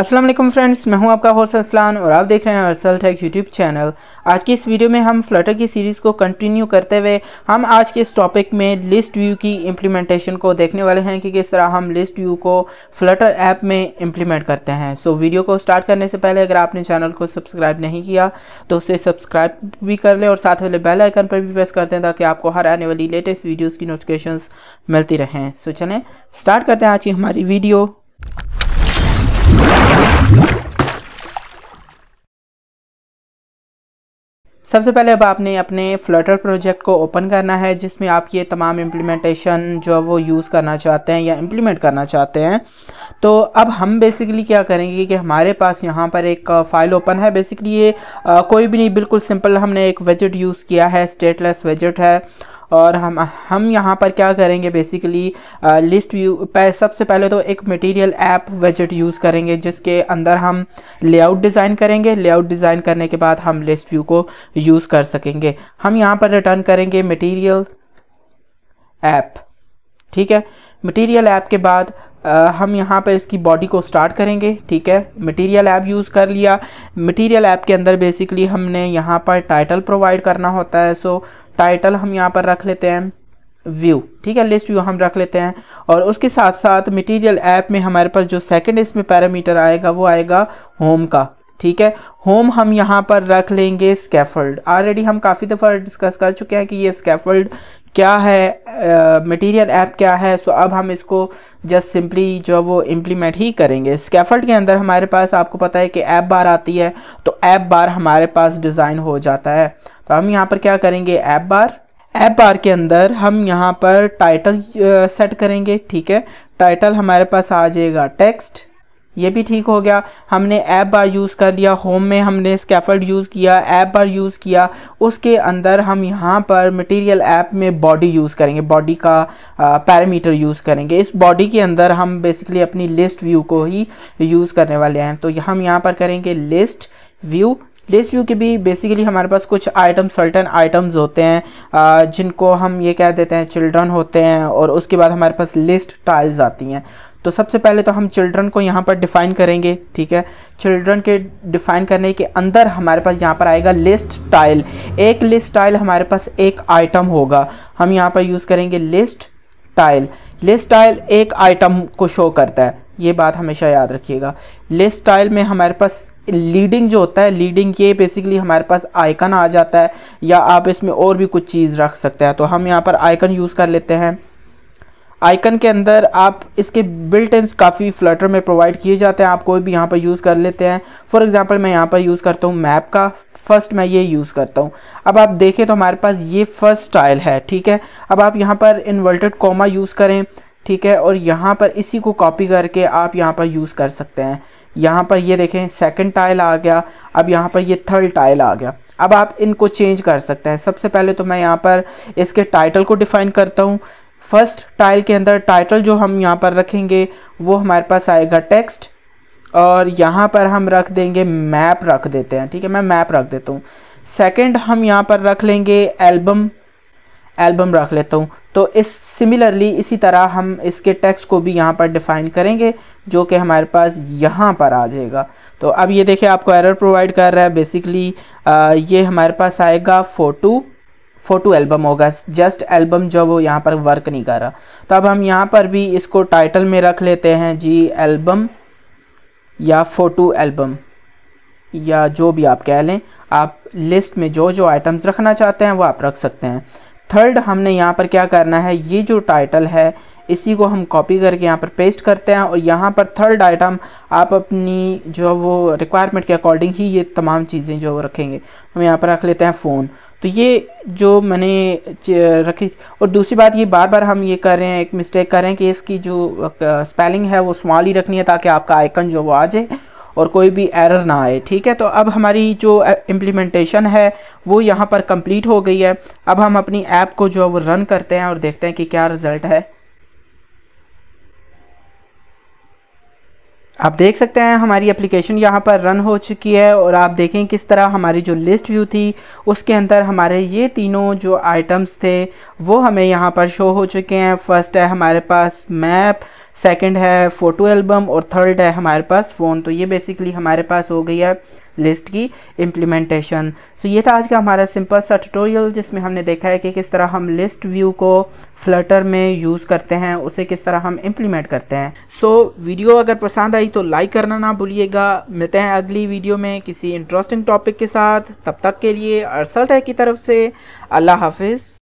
Aslam friends मैं हूं आपका होस्ट असलान और आप देख रहे हैं अरसल टेक यूट्यूब चैनल आज की इस वीडियो में हम फ्लटर की सीरीज़ को कंटिन्यू करते हुए हम आज के इस टॉपिक में लिस्ट व्यू की इम्प्लीमेंटेशन को देखने वाले हैं कि किस तरह हम लिस्ट व्यू को फ्लटर ऐप में इम्प्लीमेंट करते हैं सो so, वीडियो को स्टार्ट करने से पहले अगर आपने चैनल को सब्सक्राइब नहीं किया तो उसे सब्सक्राइब भी कर लें और साथ वाले बेल आइकन पर भी प्रेस कर दें ताकि आपको हर आने वाली लेटेस्ट वीडियोज़ की नोटिफिकेशन मिलती रहें सो so, चलें स्टार्ट करते हैं आज की हमारी वीडियो सबसे पहले अब आपने अपने फ्लटर प्रोजेक्ट को ओपन करना है जिसमें आप ये तमाम इम्प्लीमेंटेशन जो है वो यूज़ करना चाहते हैं या इम्प्लीमेंट करना चाहते हैं तो अब हम बेसिकली क्या करेंगे कि हमारे पास यहाँ पर एक फ़ाइल ओपन है बेसिकली ये कोई भी नहीं बिल्कुल सिंपल हमने एक वेजट यूज़ किया है स्टेटलेस वेजट है और हम हम यहाँ पर क्या करेंगे बेसिकली लिस्ट व्यू सबसे पहले तो एक मटेरियल ऐप वेजट यूज़ करेंगे जिसके अंदर हम लेआउट डिज़ाइन करेंगे लेआउट डिज़ाइन करने के बाद हम लिस्ट व्यू को यूज़ कर सकेंगे हम यहाँ पर रिटर्न करेंगे मटेरियल ऐप ठीक है मटेरियल ऐप के बाद आ, uh, हम यहाँ पर इसकी बॉडी को स्टार्ट करेंगे ठीक है मटेरियल ऐप यूज़ कर लिया मटेरियल ऐप के अंदर बेसिकली हमने यहाँ पर टाइटल प्रोवाइड करना होता है सो टाइटल हम यहाँ पर रख लेते हैं व्यू ठीक है लिस्ट व्यू हम रख लेते हैं और उसके साथ साथ मटेरियल ऐप में हमारे पास जो सेकंड इसमें पैरामीटर आएगा वो आएगा होम का ठीक है होम हम यहाँ पर रख लेंगे स्कैफोल्ड ऑलरेडी हम काफ़ी दफ़ा डिस्कस कर चुके हैं कि ये स्कैफोल्ड क्या है मटेरियल ऐप क्या है सो अब हम इसको जस्ट सिंपली जो वो इम्प्लीमेंट ही करेंगे स्केफल्ड के अंदर हमारे पास आपको पता है कि ऐप बार आती है तो ऐप बार हमारे पास डिज़ाइन हो जाता है तो हम यहाँ पर क्या करेंगे ऐप बार ऐप बार के अंदर हम यहाँ पर टाइटल सेट करेंगे ठीक है टाइटल हमारे पास आ जाएगा टेक्स्ट ये भी ठीक हो गया हमने ऐप बार यूज़ कर लिया होम में हमने स्कैफल्ड यूज़ किया ऐप बार यूज़ किया उसके अंदर हम यहाँ पर मटेरियल ऐप में बॉडी यूज़ करेंगे बॉडी का पैरामीटर यूज़ करेंगे इस बॉडी के अंदर हम बेसिकली अपनी लिस्ट व्यू को ही यूज़ करने वाले हैं तो हम यहाँ पर करेंगे लिस्ट व्यू डेज व्यू के भी बेसिकली हमारे पास कुछ आइटम सर्टन आइटम्स होते हैं जिनको हम ये कह देते हैं चिल्ड्रन होते हैं और उसके बाद हमारे पास लिस्ट टाइल्स आती हैं तो सबसे पहले तो हम चिल्ड्रन को यहाँ पर डिफ़ाइन करेंगे ठीक है चिल्ड्रन के डिफ़ाइन करने के अंदर हमारे पास यहाँ पर आएगा लिस्ट टाइल एक लिस्ट टाइल हमारे पास एक आइटम होगा हम यहाँ पर यूज़ करेंगे लिस्ट टाइल लिस्ट टाइल एक आइटम को शो करता है ये बात हमेशा याद रखिएगा लिस्ट स्टाइल में हमारे पास लीडिंग जो होता है लीडिंग ये बेसिकली हमारे पास आइकन आ जाता है या आप इसमें और भी कुछ चीज़ रख सकते हैं तो हम यहाँ पर आइकन यूज़ कर लेते हैं आइकन के अंदर आप इसके बिल्ट इन काफ़ी फ्लटर में प्रोवाइड किए जाते हैं आप कोई भी यहाँ पर यूज़ कर लेते हैं फॉर एग्ज़ाम्पल मैं यहाँ पर यूज़ करता हूँ मैप का फर्स्ट मैं ये यूज़ करता हूँ अब आप देखें तो हमारे पास ये फर्स्ट स्टाइल है ठीक है अब आप यहाँ पर इन्वर्टेड कॉमा यूज़ करें ठीक है और यहाँ पर इसी को कॉपी करके आप यहाँ पर यूज़ कर सकते हैं यहाँ पर ये देखें सेकंड टाइल आ गया अब यहाँ पर ये थर्ड टाइल आ गया अब आप इनको चेंज कर सकते हैं सबसे पहले तो मैं यहाँ पर इसके टाइटल को डिफ़ाइन करता हूँ फर्स्ट टाइल के अंदर टाइटल जो हम यहाँ पर रखेंगे वो हमारे पास आएगा टेक्स्ट और यहाँ पर हम रख देंगे मैप रख देते हैं ठीक है मैं मैप रख देता हूँ सेकेंड हम यहाँ पर रख लेंगे एल्बम एल्बम रख लेता हूँ तो इस सिमिलरली इसी तरह हम इसके टेक्स्ट को भी यहाँ पर डिफ़ाइन करेंगे जो कि हमारे पास यहाँ पर आ जाएगा तो अब ये देखिए आपको एरर प्रोवाइड कर रहा है बेसिकली ये हमारे पास आएगा फ़ोटो फ़ोटो एल्बम होगा जस्ट एल्बम जो वो यहाँ पर वर्क नहीं कर रहा तो अब हम यहाँ पर भी इसको टाइटल में रख लेते हैं जी एल्बम या फ़ोटो एल्बम या जो भी आप कह लें आप लिस्ट में जो जो आइटम्स रखना चाहते हैं वो आप रख सकते हैं थर्ड हमने यहाँ पर क्या करना है ये जो टाइटल है इसी को हम कॉपी करके यहाँ पर पेस्ट करते हैं और यहाँ पर थर्ड आइटम आप अपनी जो वो रिक्वायरमेंट के अकॉर्डिंग ही ये तमाम चीज़ें जो रखेंगे हम यहाँ पर रख लेते हैं फ़ोन तो ये जो मैंने रखी और दूसरी बात ये बार बार हम ये कर रहे हैं एक मिस्टेक कर रहे हैं कि इसकी जो स्पेलिंग है वो स्मॉल ही रखनी है ताकि आपका आइकन जो वो आ जाए और कोई भी एरर ना आए ठीक है तो अब हमारी जो इम्प्लीमेंटेशन है वो यहाँ पर कंप्लीट हो गई है अब हम अपनी ऐप को जो है वो रन करते हैं और देखते हैं कि क्या रिज़ल्ट है आप देख सकते हैं हमारी एप्लीकेशन यहाँ पर रन हो चुकी है और आप देखें किस तरह हमारी जो लिस्ट व्यू थी उसके अंदर हमारे ये तीनों जो आइटम्स थे वो हमें यहाँ पर शो हो चुके हैं फर्स्ट है हमारे पास मैप सेकंड है फ़ोटो एल्बम और थर्ड है हमारे पास फ़ोन तो ये बेसिकली हमारे पास हो गई है लिस्ट की इम्प्लीमेंटेशन सो so ये था आज का हमारा सिंपल सा ट्यूटोरियल जिसमें हमने देखा है कि किस तरह हम लिस्ट व्यू को फ्लटर में यूज़ करते हैं उसे किस तरह हम इम्प्लीमेंट करते हैं सो so, वीडियो अगर पसंद आई तो लाइक करना ना भूलिएगा मिलते हैं अगली वीडियो में किसी इंटरेस्टिंग टॉपिक के साथ तब तक के लिए अरसल की तरफ से अल्लाह हाफिज़